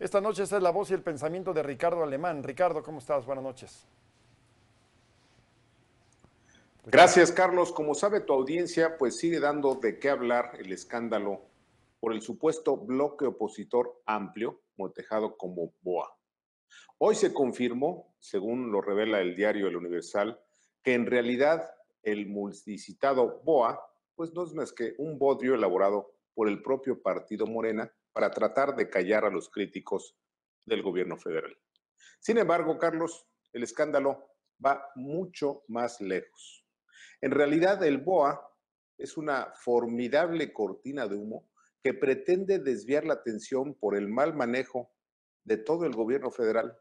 Esta noche es la voz y el pensamiento de Ricardo Alemán. Ricardo, ¿cómo estás? Buenas noches. Gracias, Carlos. Como sabe tu audiencia, pues sigue dando de qué hablar el escándalo por el supuesto bloque opositor amplio, motejado como BOA. Hoy se confirmó, según lo revela el diario El Universal, que en realidad el multicitado BOA, pues no es más que un bodrio elaborado por el propio partido Morena para tratar de callar a los críticos del gobierno federal. Sin embargo, Carlos, el escándalo va mucho más lejos. En realidad, el BOA es una formidable cortina de humo que pretende desviar la atención por el mal manejo de todo el gobierno federal,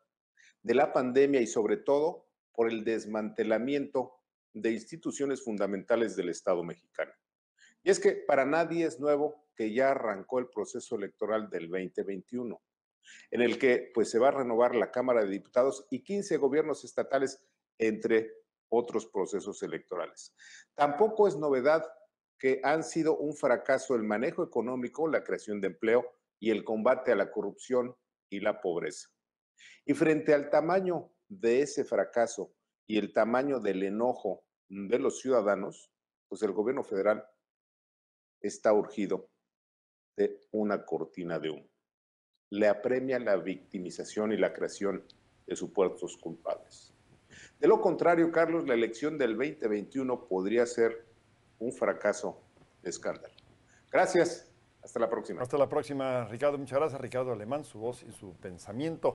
de la pandemia y sobre todo por el desmantelamiento de instituciones fundamentales del Estado mexicano. Y es que para nadie es nuevo que ya arrancó el proceso electoral del 2021, en el que pues, se va a renovar la Cámara de Diputados y 15 gobiernos estatales, entre otros procesos electorales. Tampoco es novedad que han sido un fracaso el manejo económico, la creación de empleo y el combate a la corrupción y la pobreza. Y frente al tamaño de ese fracaso y el tamaño del enojo de los ciudadanos, pues el gobierno federal está urgido de una cortina de humo. Le apremia la victimización y la creación de supuestos culpables. De lo contrario, Carlos, la elección del 2021 podría ser un fracaso de escándalo. Gracias. Hasta la próxima. Hasta la próxima, Ricardo. Muchas gracias, Ricardo Alemán, su voz y su pensamiento.